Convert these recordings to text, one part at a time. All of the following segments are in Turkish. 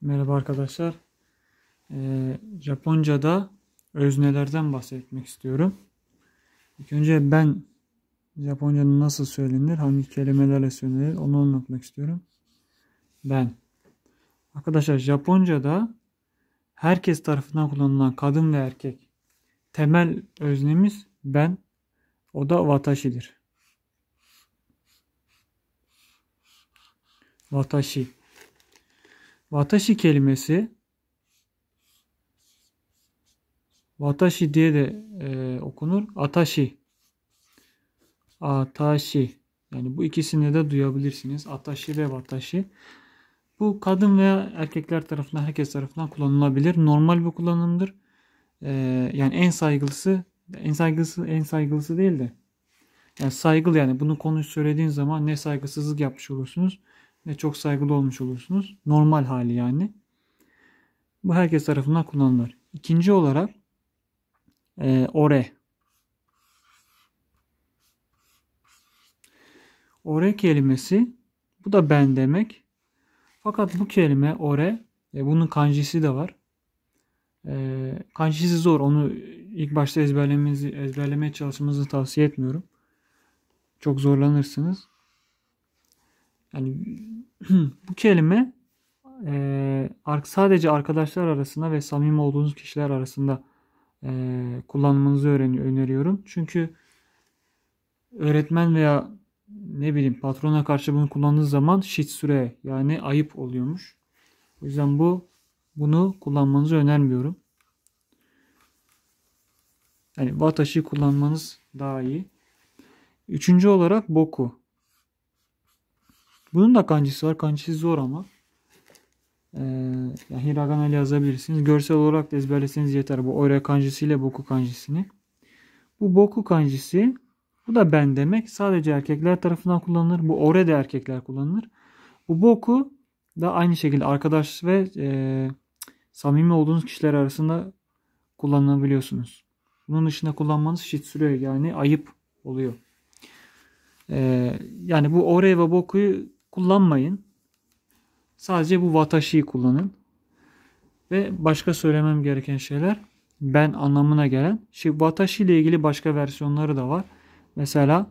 Merhaba arkadaşlar. Ee, Japonca'da öznelerden bahsetmek istiyorum. İlk önce ben Japonca'nın nasıl söylenir, hangi kelimelerle söylenir onu anlatmak istiyorum. Ben. Arkadaşlar Japonca'da herkes tarafından kullanılan kadın ve erkek temel öznemiz ben. O da watashi'dir. Watashi. Watashi kelimesi Watashi diye de e, okunur. Atashi. Atashi. Yani bu ikisini de duyabilirsiniz. Atashi ve Watashi. Bu kadın veya erkekler tarafından herkes tarafından kullanılabilir. Normal bir kullanımdır. E, yani en saygılısı en saygılısı en saygılısı değil de yani saygılı yani bunu konuş söylediğin zaman ne saygısızlık yapmış olursunuz ve çok saygılı olmuş olursunuz. Normal hali yani. Bu herkes tarafından kullanılır. İkinci olarak e, ore. Ore kelimesi bu da ben demek. Fakat bu kelime ore e, bunun kanjisi de var. E, kanjisi zor. Onu ilk başta ezberlemenizi, ezberlemeye çalışmanızı tavsiye etmiyorum. Çok zorlanırsınız. Yani bu kelime e, sadece arkadaşlar arasında ve samimi olduğunuz kişiler arasında e, kullanmanızı öneriyorum. Çünkü öğretmen veya ne bileyim patrona karşı bunu kullandığınız zaman shit şitsüre yani ayıp oluyormuş. O yüzden bu bunu kullanmanızı önermiyorum. Yani watashi kullanmanız daha iyi. Üçüncü olarak boku. Bunun da kancısı var. Kancısı zor ama. Ee, yani hiragana ile yazabilirsiniz. Görsel olarak da ezberleseniz yeter. Bu oraya kancısı ile boku kancısını. Bu boku kancısı bu da ben demek. Sadece erkekler tarafından kullanılır. Bu ore de erkekler kullanılır. Bu boku da aynı şekilde arkadaş ve e, samimi olduğunuz kişiler arasında kullanılabiliyorsunuz. Bunun dışında kullanmanız şitsürü yani ayıp oluyor. E, yani bu ore ve bokuyu kullanmayın. Sadece bu wataşi'yi kullanın. Ve başka söylemem gereken şeyler ben anlamına gelen. Şimdi watashi ile ilgili başka versiyonları da var. Mesela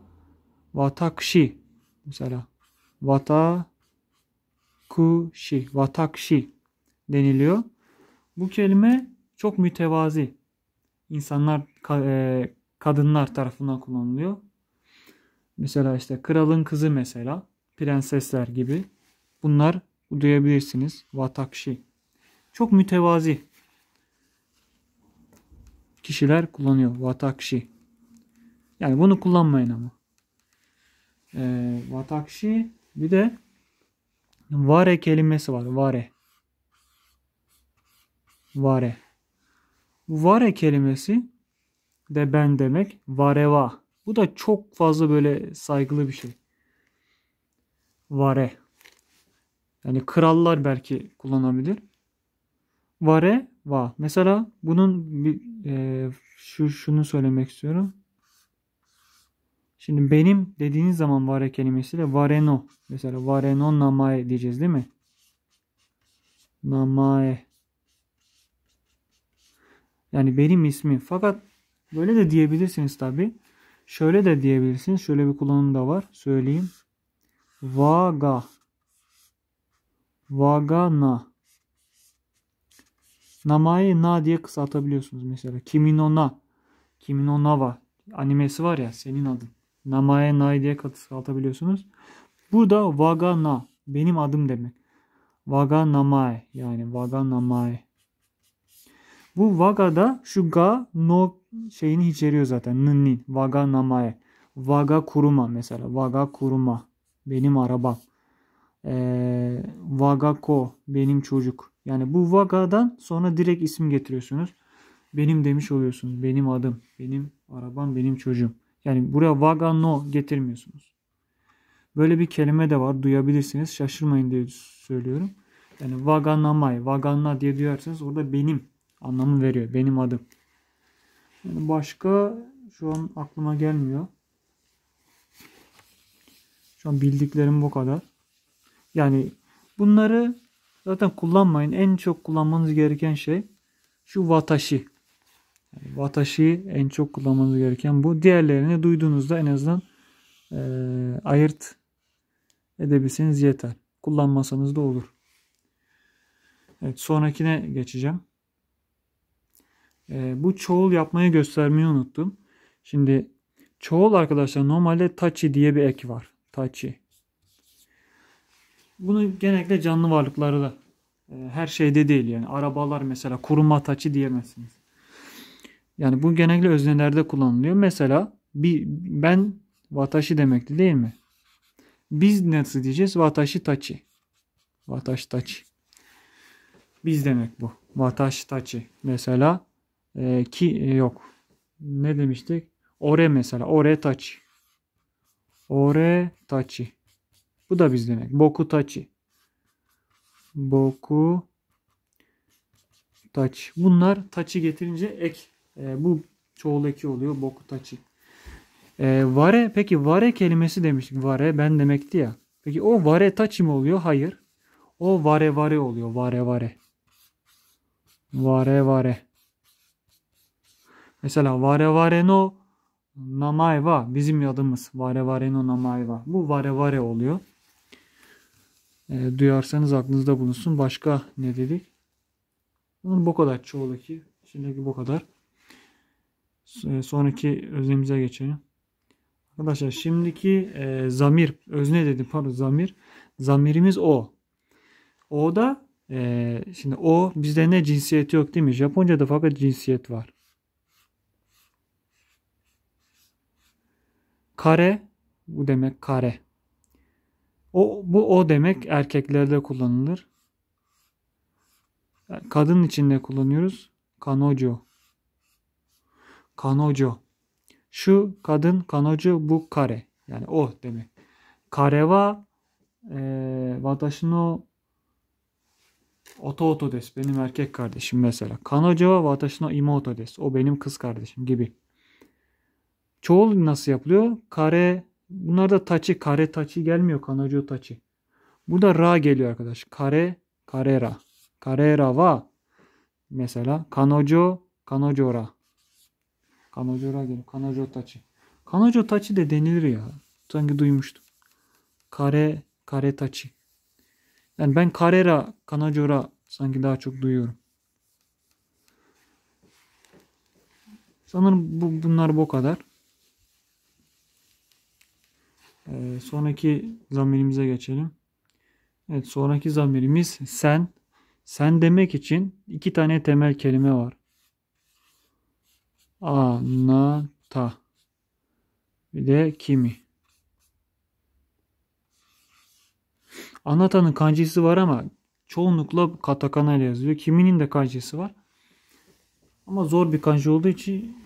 watakshi mesela watakushi watakshi deniliyor. Bu kelime çok mütevazi. İnsanlar e, kadınlar tarafından kullanılıyor. Mesela işte kralın kızı mesela prensesler gibi. Bunlar duyabilirsiniz. Vatakşi. Çok mütevazi kişiler kullanıyor. Vatakşi. Yani bunu kullanmayın ama. Ee, vatakşi bir de vare kelimesi var. Vare. Vare. Vare kelimesi de ben demek. Vareva. Bu da çok fazla böyle saygılı bir şey vare. Yani krallar belki kullanabilir. Vare va. Mesela bunun bir, e, şu şunu söylemek istiyorum. Şimdi benim dediğiniz zaman vare kelimesiyle vareno. Mesela vareno namae diyeceğiz değil mi? Namae. Yani benim ismi. Fakat böyle de diyebilirsiniz tabi. Şöyle de diyebilirsiniz. Şöyle bir kullanım da var. Söyleyeyim. Vaga. Vagana. Namayı na diye kısaltabiliyorsunuz mesela. Kiminona. Kiminona var. Animesi var ya senin adın. Namaye na diye kısaltabiliyorsunuz. Bu da vagana. Benim adım demek. Vaga namae. Yani vaga namae. Bu Vaga da şu ga no şeyini içeriyor zaten. Nınnin. Vaga namae. Vaga kuruma mesela. Vaga kuruma benim arabam. Ee, Vagako benim çocuk. Yani bu Vaga'dan sonra direkt isim getiriyorsunuz. Benim demiş oluyorsunuz. Benim adım, benim arabam, benim çocuğum. Yani buraya Vaga getirmiyorsunuz. Böyle bir kelime de var. Duyabilirsiniz. Şaşırmayın diye söylüyorum. Yani Vaganamay, Vaganna diye duyarsanız orada benim anlamı veriyor. Benim adım. Yani başka şu an aklıma gelmiyor. Şu an bildiklerim bu kadar. Yani bunları zaten kullanmayın. En çok kullanmanız gereken şey şu watashi. Yani watashi en çok kullanmanız gereken bu. Diğerlerini duyduğunuzda en azından e, ayırt edebilirsiniz yeter. Kullanmasanız da olur. Evet sonrakine geçeceğim. E, bu çoğul yapmayı göstermeyi unuttum. Şimdi çoğul arkadaşlar normalde tachi diye bir ek var. Tachi. Bunu genellikle canlı varlıkları da e, her şeyde değil yani arabalar mesela kuruma taçı diyemezsiniz. Yani bu genellikle öznelerde kullanılıyor. Mesela bir, ben vataşı demekti değil mi? Biz nasıl diyeceğiz? Vataşı taçı. Vataş taçı. Biz demek bu. Vataş taçı. Mesela e, ki e, yok. Ne demiştik? Ore mesela. Ore taçı. Ore tachi. Bu da biz demek. Boku tachi. Boku tachi. Bunlar tachi getirince ek. E, bu çoğul eki oluyor. Boku tachi. E, vare peki vare kelimesi demiştik. Vare ben demekti ya. Peki o vare tachi mi oluyor? Hayır. O vare vare oluyor. Vare vare. Vare vare. Mesela vare vare no Namayva bizim adımız. vare vare Varevareno namayva. Bu vare vare oluyor. E, duyarsanız aklınızda bulunsun. Başka ne dedik? Bunun bu kadar çoğulaki. Şimdiki bu kadar. E, sonraki öznemize geçelim. Arkadaşlar şimdiki e, zamir, özne dedim pardon zamir. Zamirimiz o. O da e, şimdi o bizde ne cinsiyet yok değil mi? Japonca'da fakat cinsiyet var. Kare bu demek kare. O, bu o demek erkeklerde kullanılır. Kadın için de kullanıyoruz. Kanojo. Kanojo. Şu kadın kanojo bu kare. Yani o demek. Kare wa e, watashi no ototo desu. Benim erkek kardeşim mesela. Kanojo wa watashi no imoto desu. O benim kız kardeşim gibi. Çoğul nasıl yapılıyor? Kare bunlar da taçı kare taçı gelmiyor kanacı taçı. Burada ra geliyor arkadaş. Kare kare ra kare ra va. Mesela kanojo kanojora. ra geliyor. Kanojo taçı. Kanojo taçı de denilir ya. Sanki duymuştum. Kare kare taçı. Yani ben kare ra karera ra sanki daha çok duyuyorum. Sanırım bu, bunlar bu kadar. Ee, sonraki zamirimize geçelim. Evet sonraki zamirimiz sen. Sen demek için iki tane temel kelime var. Anata. Bir de kimi. Anata'nın kancisi var ama çoğunlukla katakana ile yazıyor. Kiminin de kancisi var. Ama zor bir kanji olduğu için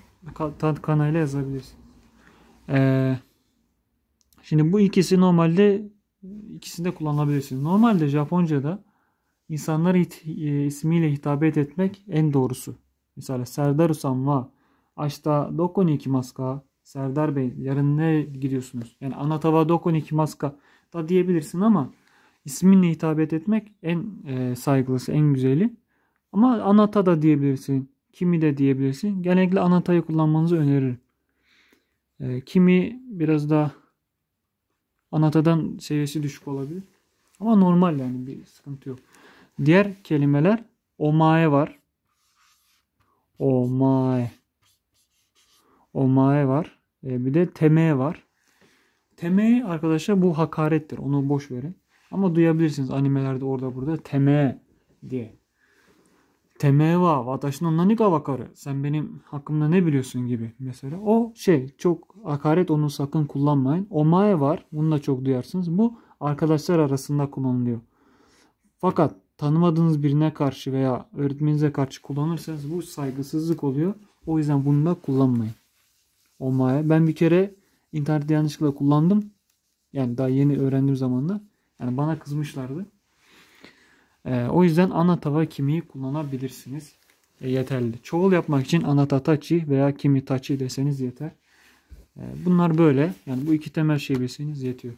katakana ile yazabilirsiniz. Eee Şimdi bu ikisi normalde ikisinde de kullanabilirsiniz. Normalde Japonca'da insanlara hit, e, ismiyle hitabet etmek en doğrusu. Mesela Serdar san wa Ashita doko ni ikimasu ka? Serdar Bey yarın ne gidiyorsunuz? Yani anatava doko ni ikimasu ka? Da diyebilirsin ama isminle hitabet etmek en e, saygılısı, en güzeli. Ama anata da diyebilirsin. Kimi de diyebilirsin. Genellikle anatayı kullanmanızı öneririm. E, kimi biraz daha anatadan seviyesi düşük olabilir. Ama normal yani bir sıkıntı yok. Diğer kelimeler omae var. Omae. Omae var. E, bir de teme var. Teme arkadaşlar bu hakarettir. Onu boş verin. Ama duyabilirsiniz animelerde orada burada teme diye temeye var. Vataşın onunla ne vakarı. Sen benim hakkımda ne biliyorsun gibi mesela. O şey çok hakaret onu sakın kullanmayın. Omae var. Bunu da çok duyarsınız. Bu arkadaşlar arasında kullanılıyor. Fakat tanımadığınız birine karşı veya öğretmeninize karşı kullanırsanız bu saygısızlık oluyor. O yüzden bunu da kullanmayın. Omae. Ben bir kere internette yanlışlıkla kullandım. Yani daha yeni öğrendiğim zamanda. Yani bana kızmışlardı. E, o yüzden ana tava kimiyi kullanabilirsiniz. E, yeterli. Çoğul yapmak için anatatachi veya kimitachi deseniz yeter. E, bunlar böyle. Yani bu iki temel şey bilseniz yetiyor.